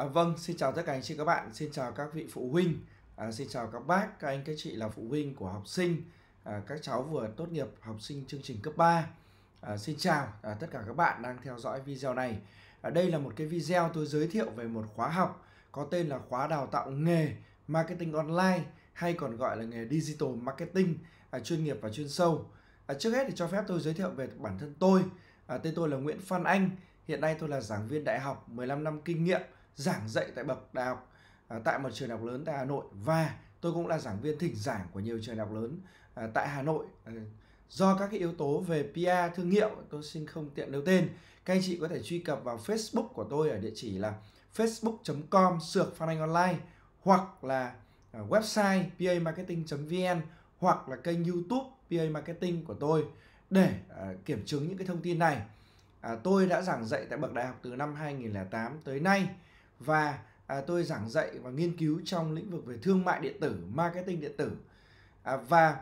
À, vâng, xin chào tất cả anh chị các bạn, xin chào các vị phụ huynh, à, xin chào các bác, các anh, các chị là phụ huynh của học sinh, à, các cháu vừa tốt nghiệp học sinh chương trình cấp 3. À, xin chào à, tất cả các bạn đang theo dõi video này. À, đây là một cái video tôi giới thiệu về một khóa học có tên là khóa đào tạo nghề marketing online hay còn gọi là nghề digital marketing à, chuyên nghiệp và chuyên sâu. À, trước hết thì cho phép tôi giới thiệu về bản thân tôi. À, tên tôi là Nguyễn Phan Anh, hiện nay tôi là giảng viên đại học 15 năm kinh nghiệm giảng dạy tại bậc đại học à, tại một trường đại học lớn tại Hà Nội và tôi cũng là giảng viên thỉnh giảng của nhiều trường đại học lớn à, tại Hà Nội à, do các cái yếu tố về PR thương hiệu tôi xin không tiện nêu tên các anh chị có thể truy cập vào Facebook của tôi ở địa chỉ là facebook.com sược phan anh online hoặc là à, website pa marketing vn hoặc là kênh YouTube PA Marketing của tôi để uh, kiểm chứng những cái thông tin này. À, tôi đã giảng dạy tại bậc đại học từ năm 2008 tới nay và à, tôi giảng dạy và nghiên cứu trong lĩnh vực về thương mại điện tử, marketing điện tử. À, và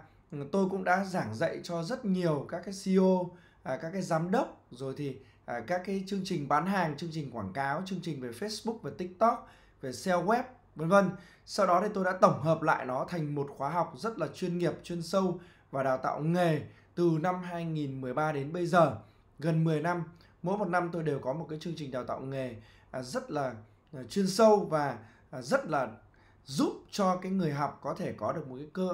tôi cũng đã giảng dạy cho rất nhiều các cái CEO, à, các cái giám đốc rồi thì à, các cái chương trình bán hàng, chương trình quảng cáo, chương trình về Facebook và TikTok, về SEO web vân vân. Sau đó thì tôi đã tổng hợp lại nó thành một khóa học rất là chuyên nghiệp, chuyên sâu và đào tạo nghề từ năm 2013 đến bây giờ, gần 10 năm. Mỗi một năm tôi đều có một cái chương trình đào tạo nghề à, rất là chuyên sâu và à, rất là giúp cho cái người học có thể có được một cái cơ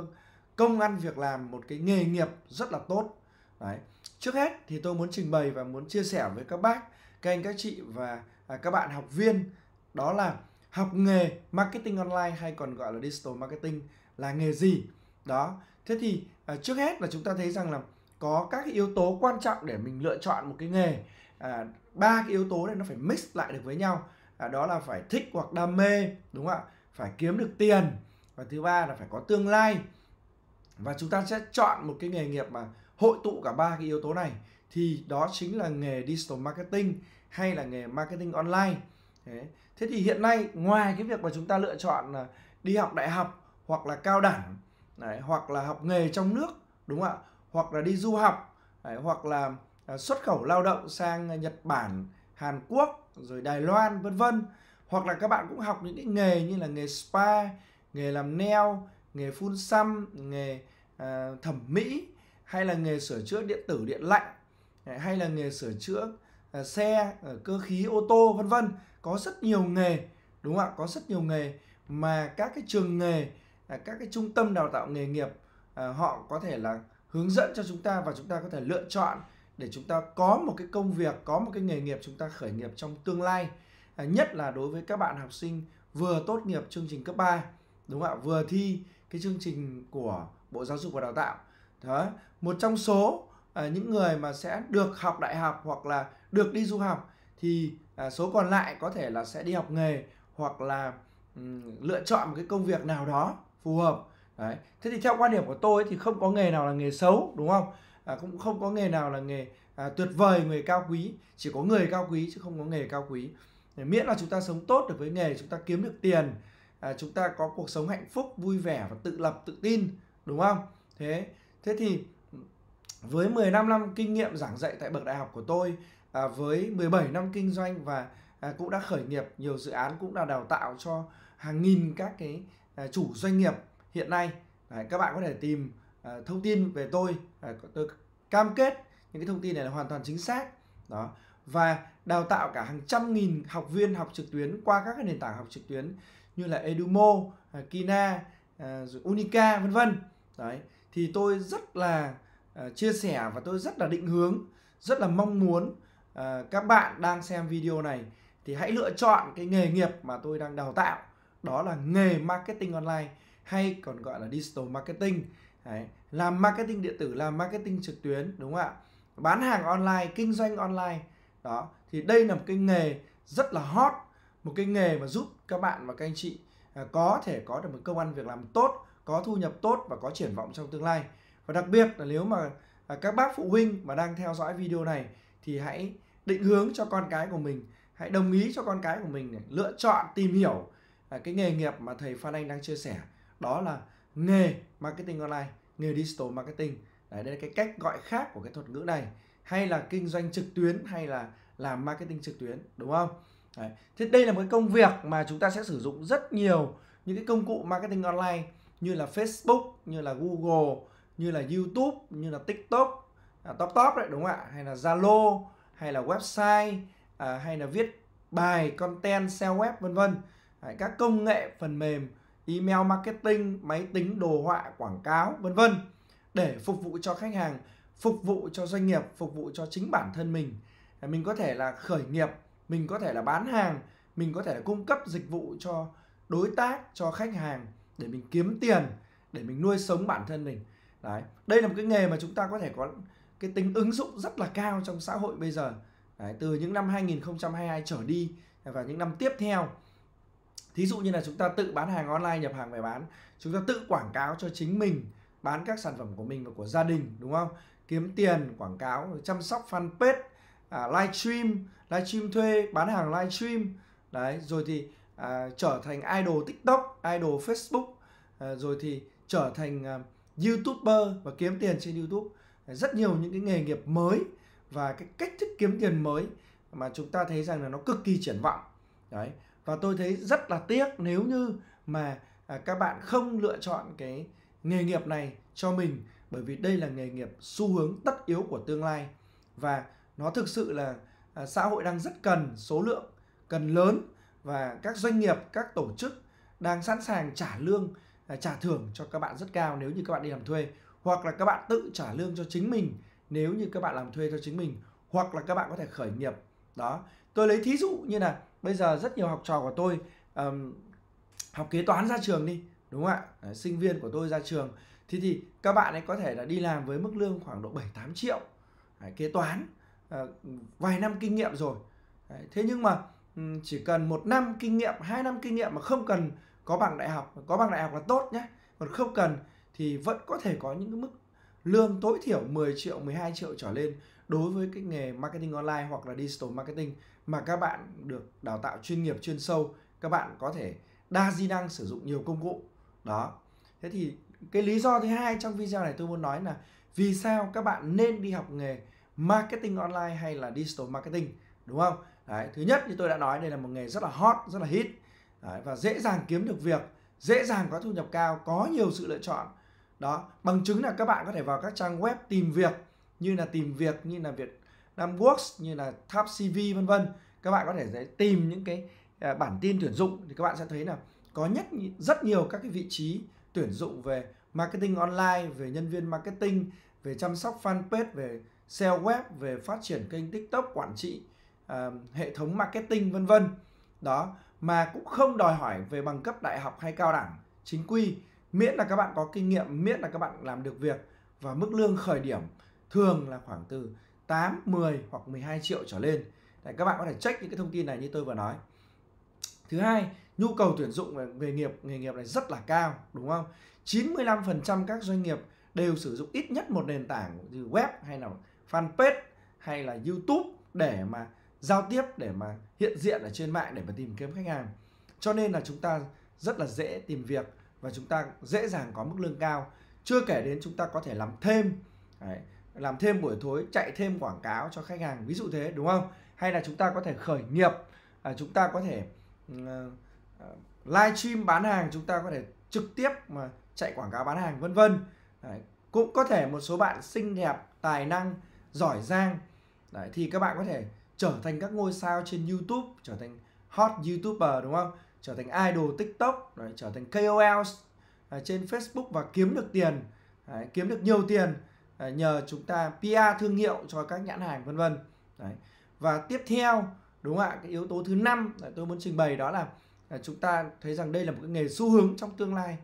công ăn việc làm một cái nghề nghiệp rất là tốt đấy trước hết thì tôi muốn trình bày và muốn chia sẻ với các bác các anh các chị và à, các bạn học viên đó là học nghề marketing online hay còn gọi là digital marketing là nghề gì đó thế thì à, trước hết là chúng ta thấy rằng là có các yếu tố quan trọng để mình lựa chọn một cái nghề ba à, cái yếu tố này nó phải mix lại được với nhau à, đó là phải thích hoặc đam mê đúng không ạ phải kiếm được tiền và thứ ba là phải có tương lai và chúng ta sẽ chọn một cái nghề nghiệp mà hội tụ cả ba cái yếu tố này thì đó chính là nghề digital marketing hay là nghề marketing online thế thì hiện nay ngoài cái việc mà chúng ta lựa chọn là đi học đại học hoặc là cao đẳng Đấy, hoặc là học nghề trong nước đúng không ạ hoặc là đi du học Đấy, hoặc là à, xuất khẩu lao động sang Nhật Bản Hàn Quốc rồi Đài Loan vân vân hoặc là các bạn cũng học những cái nghề như là nghề spa nghề làm neo nghề phun xăm nghề à, thẩm mỹ hay là nghề sửa chữa điện tử điện lạnh à, hay là nghề sửa chữa à, xe à, cơ khí ô tô vân vân có rất nhiều nghề đúng không ạ có rất nhiều nghề mà các cái trường nghề à, các cái trung tâm đào tạo nghề nghiệp à, họ có thể là hướng dẫn cho chúng ta và chúng ta có thể lựa chọn để chúng ta có một cái công việc có một cái nghề nghiệp chúng ta khởi nghiệp trong tương lai à, nhất là đối với các bạn học sinh vừa tốt nghiệp chương trình cấp 3 đúng không ạ vừa thi cái chương trình của bộ giáo dục và đào tạo đó một trong số à, những người mà sẽ được học đại học hoặc là được đi du học thì à, số còn lại có thể là sẽ đi học nghề hoặc là um, lựa chọn một cái công việc nào đó phù hợp Đấy. thế thì theo quan điểm của tôi thì không có nghề nào là nghề xấu đúng không à, cũng không có nghề nào là nghề à, tuyệt vời nghề cao quý chỉ có người cao quý chứ không có nghề cao quý miễn là chúng ta sống tốt được với nghề chúng ta kiếm được tiền à, chúng ta có cuộc sống hạnh phúc vui vẻ và tự lập tự tin đúng không thế thế thì với 15 năm kinh nghiệm giảng dạy tại bậc đại học của tôi à, với 17 năm kinh doanh và à, cũng đã khởi nghiệp nhiều dự án cũng đã đào tạo cho hàng nghìn các cái à, chủ doanh nghiệp hiện nay Đấy, các bạn có thể tìm Ờ, thông tin về tôi à, tôi cam kết những cái thông tin này là hoàn toàn chính xác đó và đào tạo cả hàng trăm nghìn học viên học trực tuyến qua các cái nền tảng học trực tuyến như là Edumo, ờ, Kina, Unica vân vân đấy thì tôi rất là chia sẻ và tôi rất là định hướng rất là mong muốn các bạn đang xem video này thì hãy lựa chọn cái nghề nghiệp mà tôi đang đào tạo đó là nghề marketing online hay còn gọi là digital marketing Đấy. làm marketing điện tử làm marketing trực tuyến đúng không ạ bán hàng online kinh doanh online đó thì đây là một cái nghề rất là hot một cái nghề mà giúp các bạn và các anh chị à, có thể có được một công ăn việc làm tốt có thu nhập tốt và có triển vọng trong tương lai và đặc biệt là nếu mà à, các bác phụ huynh mà đang theo dõi video này thì hãy định hướng cho con cái của mình hãy đồng ý cho con cái của mình để lựa chọn tìm hiểu à, cái nghề nghiệp mà thầy Phan Anh đang chia sẻ đó là nghề marketing online nghề digital marketing đấy, đây là cái cách gọi khác của cái thuật ngữ này hay là kinh doanh trực tuyến hay là làm marketing trực tuyến đúng không đấy. thế đây là một cái công việc mà chúng ta sẽ sử dụng rất nhiều những cái công cụ marketing online như là Facebook như là Google như là YouTube như là TikTok à, top top đấy đúng không ạ hay là Zalo hay là website à, hay là viết bài content SEO web vân vân các công nghệ phần mềm email marketing, máy tính, đồ họa, quảng cáo, vân vân để phục vụ cho khách hàng, phục vụ cho doanh nghiệp, phục vụ cho chính bản thân mình. Mình có thể là khởi nghiệp, mình có thể là bán hàng, mình có thể là cung cấp dịch vụ cho đối tác, cho khách hàng để mình kiếm tiền, để mình nuôi sống bản thân mình. Đấy, đây là một cái nghề mà chúng ta có thể có cái tính ứng dụng rất là cao trong xã hội bây giờ. Đấy, từ những năm 2022 trở đi và những năm tiếp theo thí dụ như là chúng ta tự bán hàng online nhập hàng về bán chúng ta tự quảng cáo cho chính mình bán các sản phẩm của mình và của gia đình đúng không kiếm tiền quảng cáo chăm sóc fanpage à, live stream live stream thuê bán hàng live stream đấy rồi thì à, trở thành idol tiktok idol facebook à, rồi thì trở thành à, youtuber và kiếm tiền trên youtube à, rất nhiều những cái nghề nghiệp mới và cái cách thức kiếm tiền mới mà chúng ta thấy rằng là nó cực kỳ triển vọng đấy và tôi thấy rất là tiếc nếu như mà à, các bạn không lựa chọn cái nghề nghiệp này cho mình bởi vì đây là nghề nghiệp xu hướng tất yếu của tương lai và nó thực sự là à, xã hội đang rất cần số lượng cần lớn và các doanh nghiệp các tổ chức đang sẵn sàng trả lương à, trả thưởng cho các bạn rất cao nếu như các bạn đi làm thuê hoặc là các bạn tự trả lương cho chính mình nếu như các bạn làm thuê cho chính mình hoặc là các bạn có thể khởi nghiệp đó tôi lấy thí dụ như là bây giờ rất nhiều học trò của tôi um, học kế toán ra trường đi đúng không ạ à, sinh viên của tôi ra trường thì thì các bạn ấy có thể là đi làm với mức lương khoảng độ 7 8 triệu à, kế toán à, vài năm kinh nghiệm rồi à, thế nhưng mà chỉ cần một năm kinh nghiệm hai năm kinh nghiệm mà không cần có bằng đại học có bằng đại học là tốt nhé còn không cần thì vẫn có thể có những mức lương tối thiểu 10 triệu 12 triệu trở lên đối với cái nghề marketing online hoặc là digital marketing mà các bạn được đào tạo chuyên nghiệp chuyên sâu các bạn có thể đa di năng sử dụng nhiều công cụ đó thế thì cái lý do thứ hai trong video này tôi muốn nói là vì sao các bạn nên đi học nghề marketing online hay là digital marketing đúng không Đấy, thứ nhất như tôi đã nói đây là một nghề rất là hot rất là hit Đấy, và dễ dàng kiếm được việc dễ dàng có thu nhập cao có nhiều sự lựa chọn đó bằng chứng là các bạn có thể vào các trang web tìm việc như là tìm việc như là việc Namworks như là Top CV vân vân các bạn có thể tìm những cái à, bản tin tuyển dụng thì các bạn sẽ thấy là có nhất rất nhiều các cái vị trí tuyển dụng về marketing online về nhân viên marketing về chăm sóc fanpage về sale web về phát triển kênh tiktok quản trị à, hệ thống marketing vân vân đó mà cũng không đòi hỏi về bằng cấp đại học hay cao đẳng chính quy miễn là các bạn có kinh nghiệm miễn là các bạn làm được việc và mức lương khởi điểm thường là khoảng từ 8, 10 hoặc 12 triệu trở lên. Đấy, các bạn có thể check những cái thông tin này như tôi vừa nói. Thứ hai, nhu cầu tuyển dụng về nghề nghiệp nghề nghiệp này rất là cao, đúng không? 95% các doanh nghiệp đều sử dụng ít nhất một nền tảng như web hay là fanpage hay là YouTube để mà giao tiếp để mà hiện diện ở trên mạng để mà tìm kiếm khách hàng. Cho nên là chúng ta rất là dễ tìm việc và chúng ta dễ dàng có mức lương cao. Chưa kể đến chúng ta có thể làm thêm. Đấy làm thêm buổi tối chạy thêm quảng cáo cho khách hàng ví dụ thế đúng không hay là chúng ta có thể khởi nghiệp à, chúng ta có thể uh, live stream bán hàng chúng ta có thể trực tiếp mà chạy quảng cáo bán hàng vân vân cũng có thể một số bạn xinh đẹp tài năng giỏi giang Đấy, thì các bạn có thể trở thành các ngôi sao trên YouTube trở thành hot youtuber đúng không trở thành idol tiktok Đấy, trở thành KOL à, trên Facebook và kiếm được tiền Đấy, kiếm được nhiều tiền nhờ chúng ta PR thương hiệu cho các nhãn hàng vân vân và tiếp theo đúng không ạ cái yếu tố thứ năm tôi muốn trình bày đó là à, chúng ta thấy rằng đây là một cái nghề xu hướng trong tương lai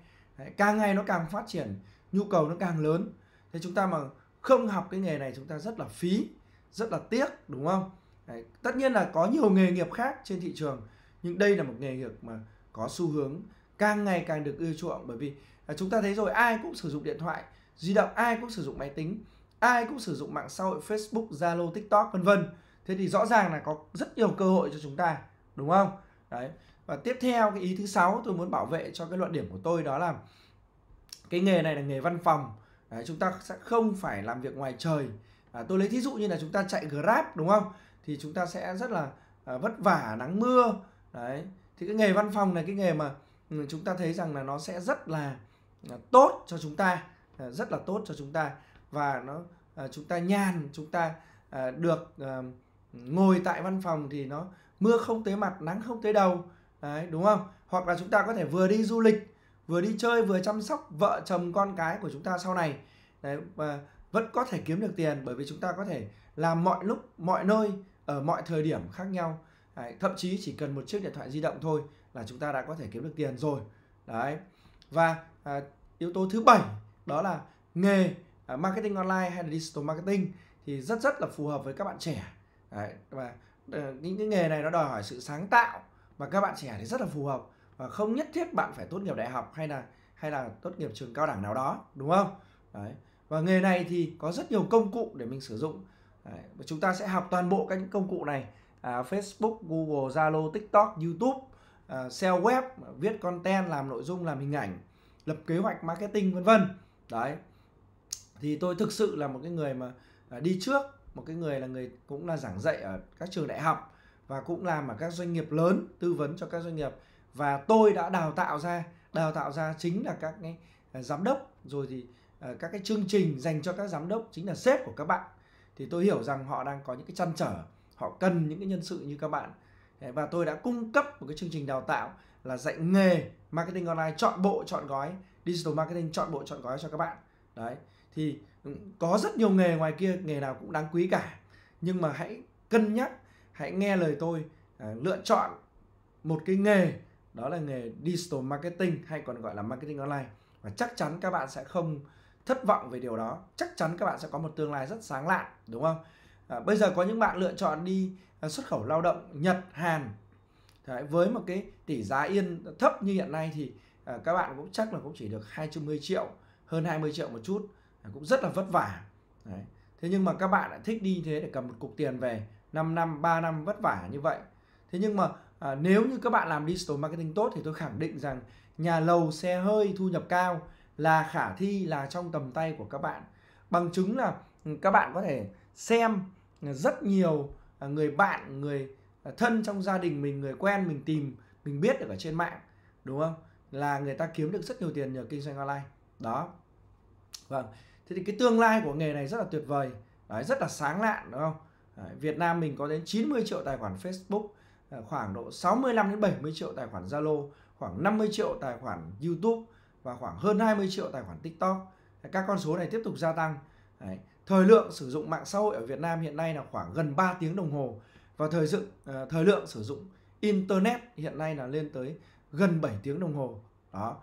càng ngày nó càng phát triển nhu cầu nó càng lớn thế chúng ta mà không học cái nghề này chúng ta rất là phí rất là tiếc đúng không Đấy. tất nhiên là có nhiều nghề nghiệp khác trên thị trường nhưng đây là một nghề nghiệp mà có xu hướng càng ngày càng được ưa chuộng bởi vì à, chúng ta thấy rồi ai cũng sử dụng điện thoại di động ai cũng sử dụng máy tính ai cũng sử dụng mạng xã hội Facebook Zalo TikTok vân vân thế thì rõ ràng là có rất nhiều cơ hội cho chúng ta đúng không đấy và tiếp theo cái ý thứ sáu tôi muốn bảo vệ cho cái luận điểm của tôi đó là cái nghề này là nghề văn phòng đấy, chúng ta sẽ không phải làm việc ngoài trời à, tôi lấy thí dụ như là chúng ta chạy grab đúng không thì chúng ta sẽ rất là à, vất vả nắng mưa đấy thì cái nghề văn phòng này cái nghề mà ừ, chúng ta thấy rằng là nó sẽ rất là, là tốt cho chúng ta Ờ, rất là tốt cho chúng ta và nó ờ, chúng ta nhàn chúng ta ờ, được ngồi tại văn phòng thì nó mưa không tới mặt nắng không tới đầu đấy đúng không hoặc là chúng ta có thể vừa đi du lịch vừa đi chơi vừa chăm sóc vợ chồng con cái của chúng ta sau này đấy và vẫn có thể kiếm được tiền bởi vì chúng ta có thể làm mọi lúc mọi nơi ở mọi thời điểm khác nhau đấy, thậm chí chỉ cần một chiếc điện thoại di động thôi là chúng ta đã có thể kiếm được tiền rồi đấy và à, yếu tố thứ bảy đó là nghề à, marketing online hay là digital marketing thì rất rất là phù hợp với các bạn trẻ Đấy, và ờ, những cái nghề này nó đòi hỏi sự sáng tạo mà các bạn trẻ thì rất là phù hợp và không nhất thiết bạn phải tốt nghiệp đại học hay là hay là tốt nghiệp trường cao đẳng nào đó đúng không Đấy. và nghề này thì có rất nhiều công cụ để mình sử dụng Đấy. Và chúng ta sẽ học toàn bộ các những công cụ này à, Facebook Google Zalo TikTok YouTube à, SEO web viết content làm nội dung làm hình ảnh lập kế hoạch marketing vân vân đấy thì tôi thực sự là một cái người mà à, đi trước một cái người là người cũng là giảng dạy ở các trường đại học và cũng làm ở các doanh nghiệp lớn tư vấn cho các doanh nghiệp và tôi đã đào tạo ra đào tạo ra chính là các cái à, giám đốc rồi thì à, các cái chương trình dành cho các giám đốc chính là sếp của các bạn thì tôi hiểu rằng họ đang có những cái chăn trở họ cần những cái nhân sự như các bạn và tôi đã cung cấp một cái chương trình đào tạo là dạy nghề marketing online chọn bộ chọn gói digital marketing chọn bộ chọn gói cho các bạn đấy thì ừ, có rất nhiều nghề ngoài kia nghề nào cũng đáng quý cả nhưng mà hãy cân nhắc hãy nghe lời tôi à, lựa chọn một cái nghề đó là nghề digital marketing hay còn gọi là marketing online và chắc chắn các bạn sẽ không thất vọng về điều đó chắc chắn các bạn sẽ có một tương lai rất sáng lạn đúng không à, bây giờ có những bạn lựa chọn đi à, xuất khẩu lao động nhật hàn Đấy, với một cái tỷ giá yên thấp như hiện nay thì à, các bạn cũng chắc là cũng chỉ được 20 triệu hơn 20 triệu một chút à, cũng rất là vất vả Đấy. thế nhưng mà các bạn lại thích đi thế để cầm một cục tiền về 5 năm 3 năm vất vả như vậy thế nhưng mà à, nếu như các bạn làm digital marketing tốt thì tôi khẳng định rằng nhà lầu xe hơi thu nhập cao là khả thi là trong tầm tay của các bạn bằng chứng là ừ, các bạn có thể xem rất nhiều à, người bạn người à, thân trong gia đình mình người quen mình tìm mình biết được ở trên mạng đúng không là người ta kiếm được rất nhiều tiền nhờ kinh doanh online đó vâng thế thì cái tương lai của nghề này rất là tuyệt vời Đấy, rất là sáng lạn đúng không Việt Nam mình có đến 90 triệu tài khoản Facebook à, khoảng độ 65 đến 70 triệu tài khoản Zalo khoảng 50 triệu tài khoản YouTube và khoảng hơn 20 triệu tài khoản TikTok các con số này tiếp tục gia tăng Đấy. thời lượng sử dụng mạng xã hội ở Việt Nam hiện nay là khoảng gần 3 tiếng đồng hồ và thời dựng à, thời lượng sử dụng internet hiện nay là lên tới gần 7 tiếng đồng hồ đó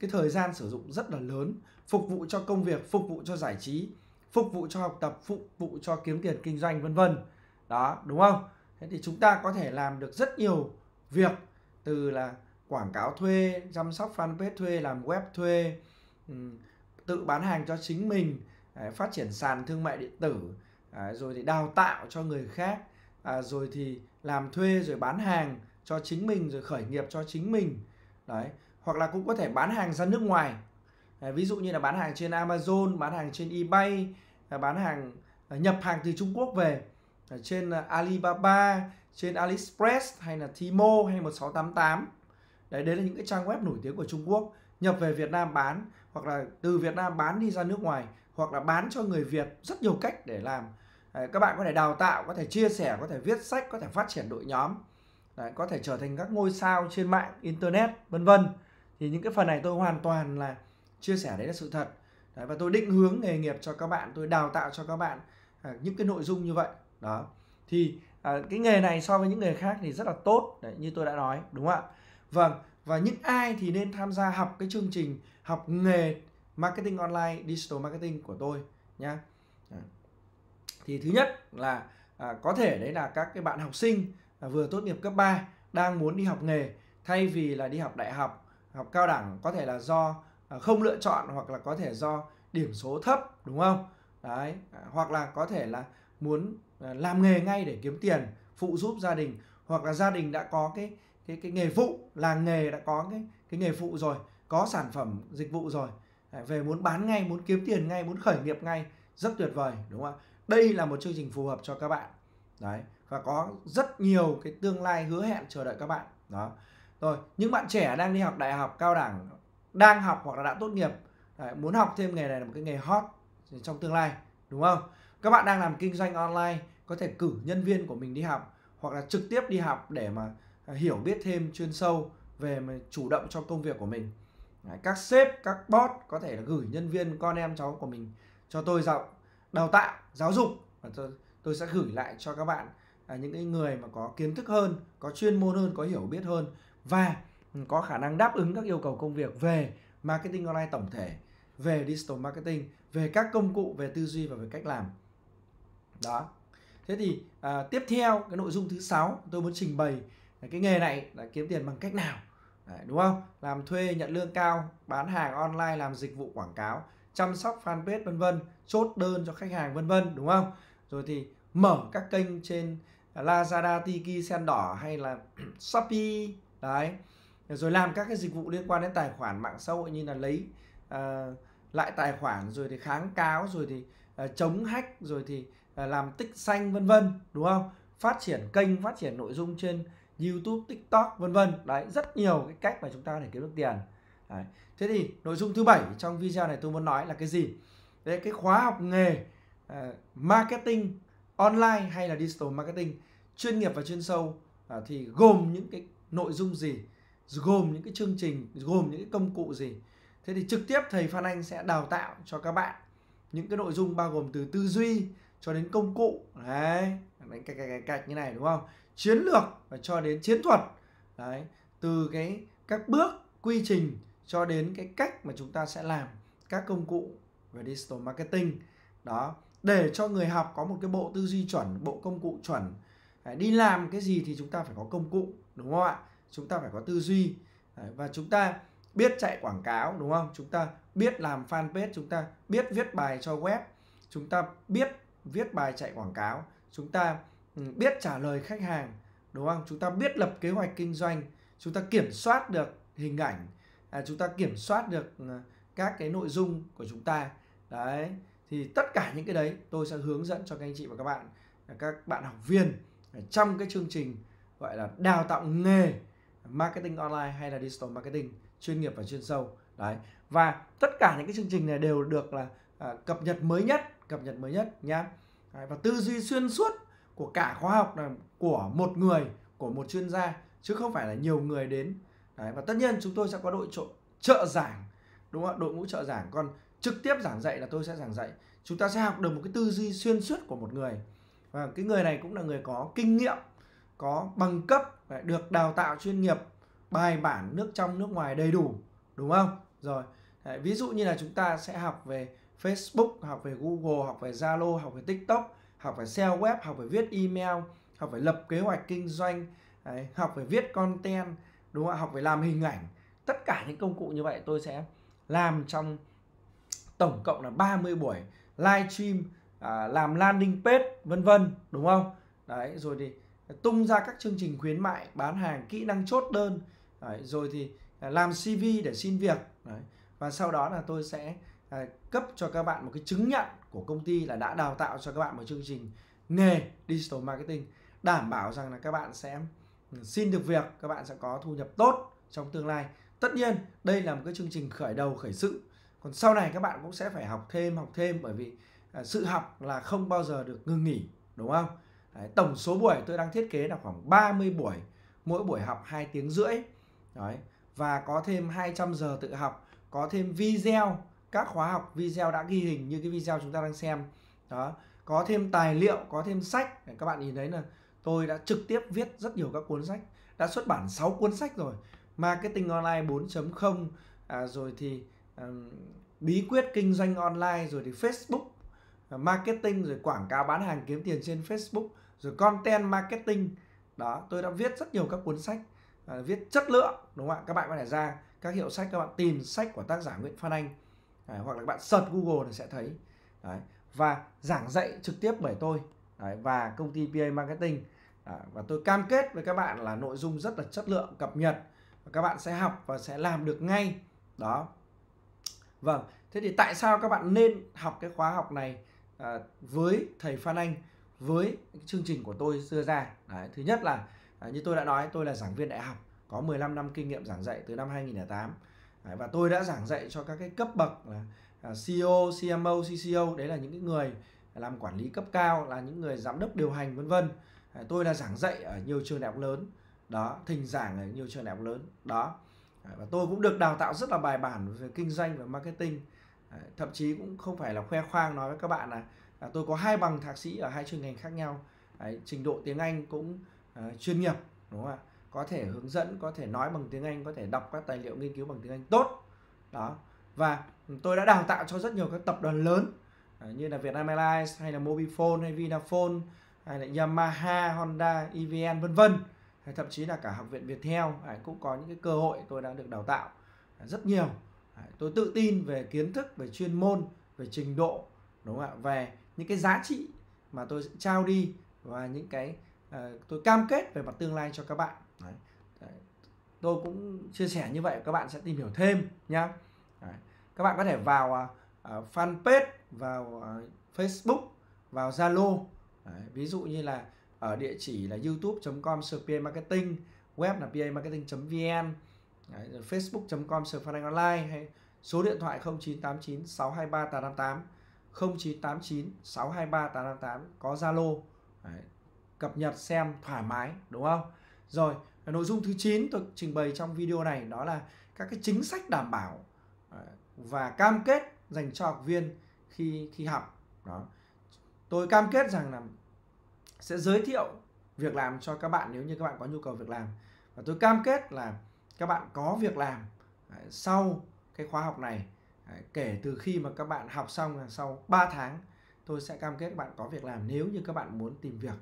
cái thời gian sử dụng rất là lớn phục vụ cho công việc phục vụ cho giải trí phục vụ cho học tập phục vụ cho kiếm tiền kinh doanh vân vân đó đúng không thế thì chúng ta có thể làm được rất nhiều việc từ là quảng cáo thuê chăm sóc fanpage thuê làm web thuê tự bán hàng cho chính mình à, phát triển sàn thương mại điện tử à, rồi thì đào tạo cho người khác à, rồi thì làm thuê rồi bán hàng cho chính mình rồi khởi nghiệp cho chính mình đấy hoặc là cũng có thể bán hàng ra nước ngoài à, ví dụ như là bán hàng trên Amazon bán hàng trên eBay à, bán hàng à, nhập hàng từ Trung Quốc về à, trên à, Alibaba trên AliExpress hay là Timo hay 1688 đấy đấy là những cái trang web nổi tiếng của Trung Quốc nhập về Việt Nam bán hoặc là từ Việt Nam bán đi ra nước ngoài hoặc là bán cho người Việt rất nhiều cách để làm các bạn có thể đào tạo có thể chia sẻ có thể viết sách có thể phát triển đội nhóm Đấy, có thể trở thành các ngôi sao trên mạng internet vân vân thì những cái phần này tôi hoàn toàn là chia sẻ đấy là sự thật đấy, và tôi định hướng nghề nghiệp cho các bạn tôi đào tạo cho các bạn à, những cái nội dung như vậy đó thì à, cái nghề này so với những nghề khác thì rất là tốt đấy, như tôi đã nói đúng không ạ vâng và những ai thì nên tham gia học cái chương trình học nghề marketing online digital marketing của tôi nhá thì thứ nhất là à, có thể đấy là các cái bạn học sinh À, vừa tốt nghiệp cấp 3 đang muốn đi học nghề thay vì là đi học đại học, học cao đẳng có thể là do à, không lựa chọn hoặc là có thể do điểm số thấp đúng không? Đấy, à, hoặc là có thể là muốn làm nghề ngay để kiếm tiền phụ giúp gia đình hoặc là gia đình đã có cái cái cái nghề phụ làng nghề đã có cái cái nghề phụ rồi có sản phẩm dịch vụ rồi về muốn bán ngay muốn kiếm tiền ngay muốn khởi nghiệp ngay rất tuyệt vời đúng không ạ đây là một chương trình phù hợp cho các bạn đấy và có rất nhiều cái tương lai hứa hẹn chờ đợi các bạn đó rồi những bạn trẻ đang đi học đại học cao đẳng đang học hoặc là đã tốt nghiệp đấy, muốn học thêm nghề này là một cái nghề hot trong tương lai đúng không các bạn đang làm kinh doanh online có thể cử nhân viên của mình đi học hoặc là trực tiếp đi học để mà à, hiểu biết thêm chuyên sâu về chủ động trong công việc của mình đấy, các sếp các boss có thể là gửi nhân viên con em cháu của mình cho tôi dạo đào tạo giáo dục và tôi, tôi sẽ gửi lại cho các bạn à, những cái người mà có kiến thức hơn có chuyên môn hơn có hiểu biết hơn và ừ, có khả năng đáp ứng các yêu cầu công việc về marketing online tổng thể về digital marketing về các công cụ về tư duy và về cách làm đó thế thì à, tiếp theo cái nội dung thứ sáu tôi muốn trình bày là cái nghề này là kiếm tiền bằng cách nào Đấy, đúng không làm thuê nhận lương cao bán hàng online làm dịch vụ quảng cáo chăm sóc fanpage vân vân chốt đơn cho khách hàng vân vân đúng không rồi thì mở các kênh trên Lazada, Tiki, Sen Đỏ hay là Shopee đấy rồi làm các cái dịch vụ liên quan đến tài khoản mạng xã hội như là lấy uh, lại tài khoản rồi thì kháng cáo rồi thì uh, chống hack rồi thì uh, làm tích xanh vân vân đúng không phát triển kênh phát triển nội dung trên YouTube TikTok vân vân đấy rất nhiều cái cách mà chúng ta để kiếm được tiền đấy. thế thì nội dung thứ bảy trong video này tôi muốn nói là cái gì đấy cái khóa học nghề uh, marketing online hay là digital marketing chuyên nghiệp và chuyên sâu à, thì gồm những cái nội dung gì gồm những cái chương trình gồm những cái công cụ gì thế thì trực tiếp thầy Phan Anh sẽ đào tạo cho các bạn những cái nội dung bao gồm từ tư duy cho đến công cụ đấy đánh cạch cạch cạch như này đúng không chiến lược và cho đến chiến thuật đấy từ cái các bước quy trình cho đến cái cách mà chúng ta sẽ làm các công cụ về digital marketing đó để cho người học có một cái bộ tư duy chuẩn bộ công cụ chuẩn đi làm cái gì thì chúng ta phải có công cụ đúng không ạ chúng ta phải có tư duy và chúng ta biết chạy quảng cáo đúng không chúng ta biết làm fanpage chúng ta biết viết bài cho web chúng ta biết viết bài chạy quảng cáo chúng ta ừ, biết trả lời khách hàng đúng không chúng ta biết lập kế hoạch kinh doanh chúng ta kiểm soát được hình ảnh à, chúng ta kiểm soát được ừ, các cái nội dung của chúng ta đấy thì tất cả những cái đấy tôi sẽ hướng dẫn cho các anh chị và các bạn các bạn học viên trong cái chương trình gọi là đào tạo nghề marketing online hay là digital marketing chuyên nghiệp và chuyên sâu đấy và tất cả những cái chương trình này đều được là à, cập nhật mới nhất cập nhật mới nhất nhá đấy, và tư duy xuyên suốt của cả khóa học là của một người của một chuyên gia chứ không phải là nhiều người đến đấy, và tất nhiên chúng tôi sẽ có đội trợ, trợ giảng đúng không ạ đội ngũ trợ giảng còn trực tiếp giảng dạy là tôi sẽ giảng dạy chúng ta sẽ học được một cái tư duy xuyên suốt của một người và cái người này cũng là người có kinh nghiệm có bằng cấp được đào tạo chuyên nghiệp bài bản nước trong nước ngoài đầy đủ đúng không rồi Đấy, ví dụ như là chúng ta sẽ học về Facebook học về Google học về Zalo học về TikTok học về SEO web học về viết email học về lập kế hoạch kinh doanh Đấy, học về viết content đúng không học về làm hình ảnh tất cả những công cụ như vậy tôi sẽ làm trong tổng cộng là 30 buổi live stream à, làm landing page vân vân đúng không đấy rồi thì tung ra các chương trình khuyến mại bán hàng kỹ năng chốt đơn đấy, rồi thì à, làm CV để xin việc đấy. và sau đó là tôi sẽ à, cấp cho các bạn một cái chứng nhận của công ty là đã đào tạo cho các bạn một chương trình nghề digital marketing đảm bảo rằng là các bạn sẽ ừ, xin được việc các bạn sẽ có thu nhập tốt trong tương lai tất nhiên đây là một cái chương trình khởi đầu khởi sự còn sau này các bạn cũng sẽ phải học thêm học thêm bởi vì à, sự học là không bao giờ được ngưng nghỉ đúng không Đấy, tổng số buổi tôi đang thiết kế là khoảng 30 buổi mỗi buổi học 2 tiếng rưỡi Đấy. và có thêm 200 giờ tự học có thêm video các khóa học video đã ghi hình như cái video chúng ta đang xem đó có thêm tài liệu có thêm sách Để các bạn nhìn thấy là tôi đã trực tiếp viết rất nhiều các cuốn sách đã xuất bản 6 cuốn sách rồi marketing online 4.0 à, rồi thì bí quyết kinh doanh online rồi thì Facebook ờ, marketing rồi quảng cáo bán hàng kiếm tiền trên Facebook rồi content marketing đó tôi đã viết rất nhiều các cuốn sách uh, viết chất lượng đúng không ạ các bạn có thể ra các hiệu sách các bạn tìm sách của tác giả Nguyễn Phan Anh Đấy, ờ, hoặc là các bạn search Google thì sẽ thấy Đấy. và giảng dạy trực tiếp bởi tôi Đấy. và công ty PA Marketing Đấy. và tôi cam kết với các bạn là nội dung rất là chất lượng cập nhật và các bạn sẽ học và sẽ làm được ngay đó Vâng, thế thì tại sao các bạn nên học cái khóa học này à, với thầy Phan Anh với chương trình của tôi đưa ra? Đấy, thứ nhất là à, như tôi đã nói tôi là giảng viên đại học có 15 năm kinh nghiệm giảng dạy từ năm 2008 đấy, và tôi đã giảng dạy cho các cái cấp bậc là à, CEO, CMO, CCO đấy là những cái người làm quản lý cấp cao là những người giám đốc điều hành vân vân tôi là giảng dạy ở nhiều trường đại học lớn đó thỉnh giảng ở nhiều trường đại học lớn đó và tôi cũng được đào tạo rất là bài bản về kinh doanh và marketing thậm chí cũng không phải là khoe khoang nói với các bạn là à, tôi có hai bằng thạc sĩ ở hai chuyên ngành khác nhau Đấy, trình độ tiếng Anh cũng uh, chuyên nghiệp đúng không ạ có thể hướng dẫn có thể nói bằng tiếng Anh có thể đọc các tài liệu nghiên cứu bằng tiếng Anh tốt đó và tôi đã đào tạo cho rất nhiều các tập đoàn lớn uh, như là Vietnam Airlines hay là Mobifone hay Vinaphone hay là Yamaha Honda EVN vân vân hay thậm chí là cả học viện Viettel anh à, cũng có những cái cơ hội tôi đang được đào tạo à, rất nhiều à, tôi tự tin về kiến thức về chuyên môn về trình độ đúng không ạ về những cái giá trị mà tôi trao đi và những cái tôi cam kết về mặt tương lai cho các bạn tôi cũng chia sẻ như vậy các bạn sẽ tìm hiểu thêm nhá các bạn có thể vào fanpage vào facebook vào zalo ví dụ như là ở địa chỉ là youtube.com spa marketing web là pa marketing vn facebook.com online hay số điện thoại 0989 623 858 0989 623 858 có zalo cập nhật xem thoải mái đúng không rồi nội dung thứ 9 tôi trình bày trong video này đó là các cái chính sách đảm bảo và cam kết dành cho học viên khi khi học đó tôi cam kết rằng là sẽ giới thiệu việc làm cho các bạn nếu như các bạn có nhu cầu việc làm và tôi cam kết là các bạn có việc làm à, sau cái khóa học này à, kể từ khi mà các bạn học xong là sau 3 tháng tôi sẽ cam kết các bạn có việc làm nếu như các bạn muốn tìm việc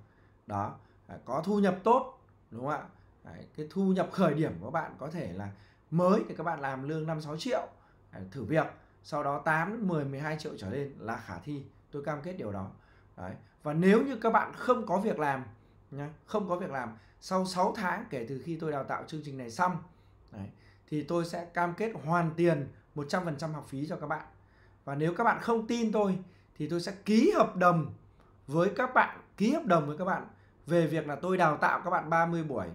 đó à, có thu nhập tốt đúng không ạ cái thu nhập khởi điểm của bạn có thể là mới thì các bạn làm lương 5 6 triệu thử việc sau đó 8 10 12 triệu trở lên là khả thi tôi cam kết điều đó Đấy và nếu như các bạn không có việc làm nhá, không có việc làm sau 6 tháng kể từ khi tôi đào tạo chương trình này xong đấy, thì tôi sẽ cam kết hoàn tiền 100% học phí cho các bạn và nếu các bạn không tin tôi thì tôi sẽ ký hợp đồng với các bạn ký hợp đồng với các bạn về việc là tôi đào tạo các bạn 30 buổi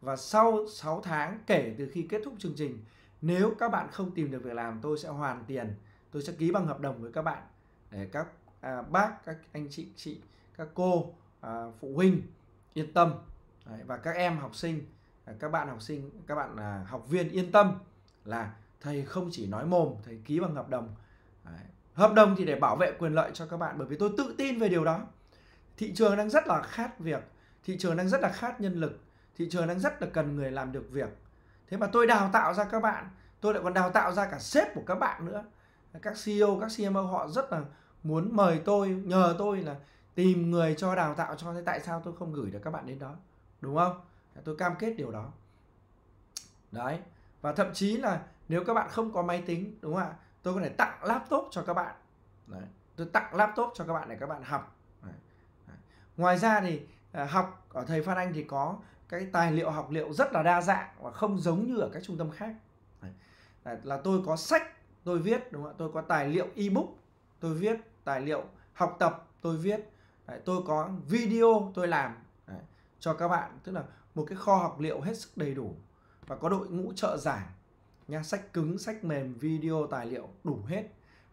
và sau 6 tháng kể từ khi kết thúc chương trình nếu các bạn không tìm được việc làm tôi sẽ hoàn tiền tôi sẽ ký bằng hợp đồng với các bạn để các à, bác các anh chị chị các cô à, phụ huynh yên tâm Đấy, và các em học sinh à, các bạn học sinh các bạn à, học viên yên tâm là thầy không chỉ nói mồm thầy ký bằng hợp đồng Đấy. hợp đồng thì để bảo vệ quyền lợi cho các bạn bởi vì tôi tự tin về điều đó thị trường đang rất là khát việc thị trường đang rất là khát nhân lực thị trường đang rất là cần người làm được việc thế mà tôi đào tạo ra các bạn tôi lại còn đào tạo ra cả sếp của các bạn nữa các CEO các CMO họ rất là muốn mời tôi nhờ tôi là tìm người cho đào tạo cho thế tại sao tôi không gửi được các bạn đến đó đúng không tôi cam kết điều đó đấy và thậm chí là nếu các bạn không có máy tính đúng không ạ tôi có thể tặng laptop cho các bạn đấy. tôi tặng laptop cho các bạn để các bạn học đấy. Đấy. ngoài ra thì à, học ở thầy Phan Anh thì có cái tài liệu học liệu rất là đa dạng và không giống như ở các trung tâm khác đấy. là tôi có sách tôi viết đúng không ạ tôi có tài liệu ebook tôi viết tài liệu học tập tôi viết Đấy, tôi có video tôi làm Đấy, cho các bạn tức là một cái kho học liệu hết sức đầy đủ và có đội ngũ trợ giảng nha sách cứng sách mềm video tài liệu đủ hết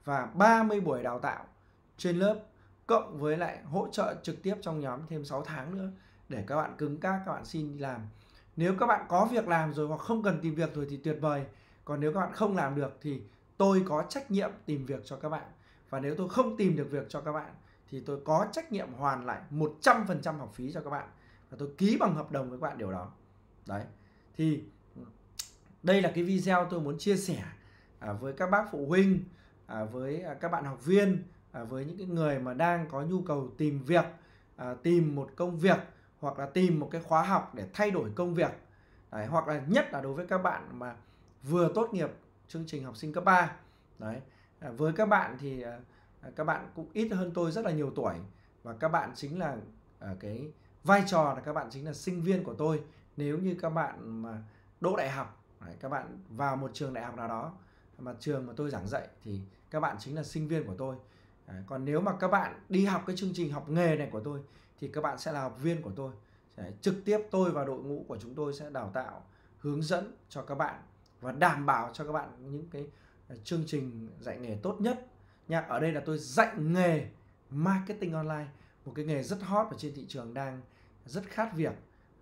và 30 buổi đào tạo trên lớp cộng với lại hỗ trợ trực tiếp trong nhóm thêm 6 tháng nữa để các bạn cứng các các bạn xin làm nếu các bạn có việc làm rồi hoặc không cần tìm việc rồi thì tuyệt vời còn nếu các bạn không làm được thì tôi có trách nhiệm tìm việc cho các bạn và nếu tôi không tìm được việc cho các bạn thì tôi có trách nhiệm hoàn lại 100% học phí cho các bạn và tôi ký bằng hợp đồng với các bạn điều đó đấy thì đây là cái video tôi muốn chia sẻ à, với các bác phụ huynh à, với à, các bạn học viên với những người mà đang có nhu cầu tìm việc tìm một công việc hoặc là tìm một cái khóa học để thay đổi công việc đấy, hoặc là nhất là đối với các bạn mà vừa tốt nghiệp chương trình học sinh cấp 3 đấy với các bạn thì các bạn cũng ít hơn tôi rất là nhiều tuổi và các bạn chính là cái vai trò là các bạn chính là sinh viên của tôi nếu như các bạn mà đỗ đại học các bạn vào một trường đại học nào đó mà trường mà tôi giảng dạy thì các bạn chính là sinh viên của tôi còn nếu mà các bạn đi học cái chương trình học nghề này của tôi thì các bạn sẽ là học viên của tôi trực tiếp tôi và đội ngũ của chúng tôi sẽ đào tạo hướng dẫn cho các bạn và đảm bảo cho các bạn những cái chương trình dạy nghề tốt nhất nha ở đây là tôi dạy nghề marketing online một cái nghề rất hot ở trên thị trường đang rất khát việc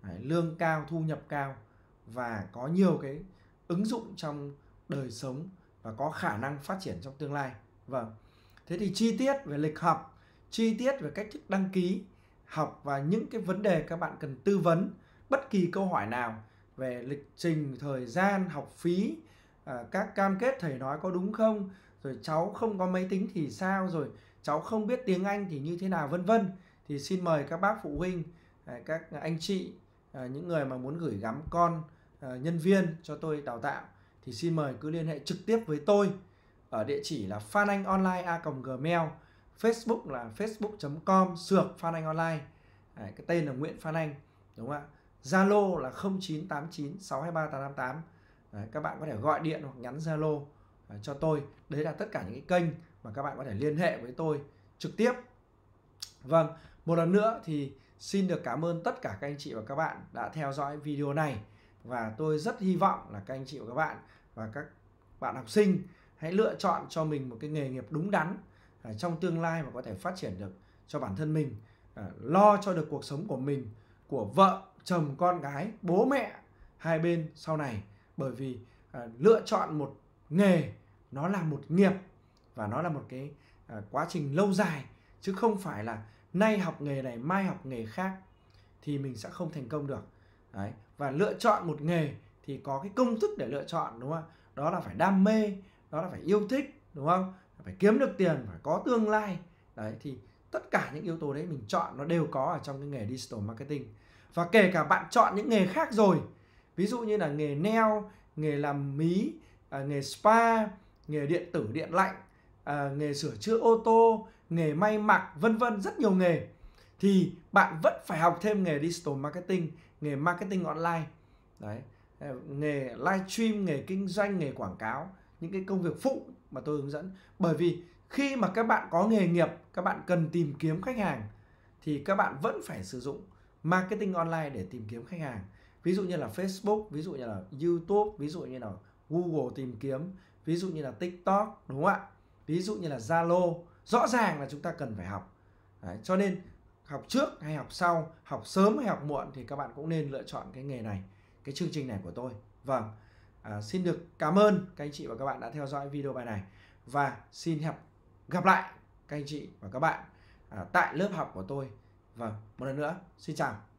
Đấy, lương cao thu nhập cao và có nhiều cái ứng dụng trong đời sống và có khả năng phát triển trong tương lai vâng thế thì chi tiết về lịch học chi tiết về cách thức đăng ký học và những cái vấn đề các bạn cần tư vấn bất kỳ câu hỏi nào về lịch trình thời gian học phí À, các cam kết thầy nói có đúng không rồi cháu không có máy tính thì sao rồi cháu không biết tiếng anh thì như thế nào vân vân thì xin mời các bác phụ huynh à, các anh chị à, những người mà muốn gửi gắm con nhân viên cho tôi đào tạo thì xin mời cứ liên hệ trực tiếp với tôi ở địa chỉ là phan anh online a gmail Facebook là facebook.com phan anh online cái tên là Nguyễn Phan Anh đúng không ạ? Zalo là 0989 623 858 Đấy, các bạn có thể gọi điện hoặc nhắn Zalo à, cho tôi. Đấy là tất cả những cái kênh mà các bạn có thể liên hệ với tôi trực tiếp. Vâng, một lần nữa thì xin được cảm ơn tất cả các anh chị và các bạn đã theo dõi video này và tôi rất hy vọng là các anh chị và các bạn và các bạn học sinh hãy lựa chọn cho mình một cái nghề nghiệp đúng đắn à, trong tương lai mà có thể phát triển được cho bản thân mình, à, lo cho được cuộc sống của mình, của vợ, chồng, con gái, bố mẹ hai bên sau này bởi vì à, lựa chọn một nghề nó là một nghiệp và nó là một cái à, quá trình lâu dài chứ không phải là nay học nghề này mai học nghề khác thì mình sẽ không thành công được Đấy. và lựa chọn một nghề thì có cái công thức để lựa chọn đúng không đó là phải đam mê đó là phải yêu thích đúng không phải kiếm được tiền phải có tương lai đấy thì tất cả những yếu tố đấy mình chọn nó đều có ở trong cái nghề digital marketing và kể cả bạn chọn những nghề khác rồi ví dụ như là nghề neo nghề làm mí à, nghề spa nghề điện tử điện lạnh à, nghề sửa chữa ô tô nghề may mặc vân vân rất nhiều nghề thì bạn vẫn phải học thêm nghề digital marketing nghề marketing online đấy ờ, nghề live stream nghề kinh doanh nghề quảng cáo những cái công việc phụ mà tôi hướng dẫn bởi vì khi mà các bạn có nghề nghiệp các bạn cần tìm kiếm khách hàng thì các bạn vẫn phải sử dụng marketing online để tìm kiếm khách hàng ví dụ như là Facebook ví dụ như là YouTube ví dụ như là Google tìm kiếm ví dụ như là TikTok đúng không ạ ví dụ như là Zalo rõ ràng là chúng ta cần phải học Đấy, cho nên học trước hay học sau học sớm hay học muộn thì các bạn cũng nên lựa chọn cái nghề này cái chương trình này của tôi vâng à, xin được cảm ơn các anh chị và các bạn đã theo dõi video bài này và xin hẹn gặp lại các anh chị và các bạn à, tại lớp học của tôi vâng một lần nữa xin chào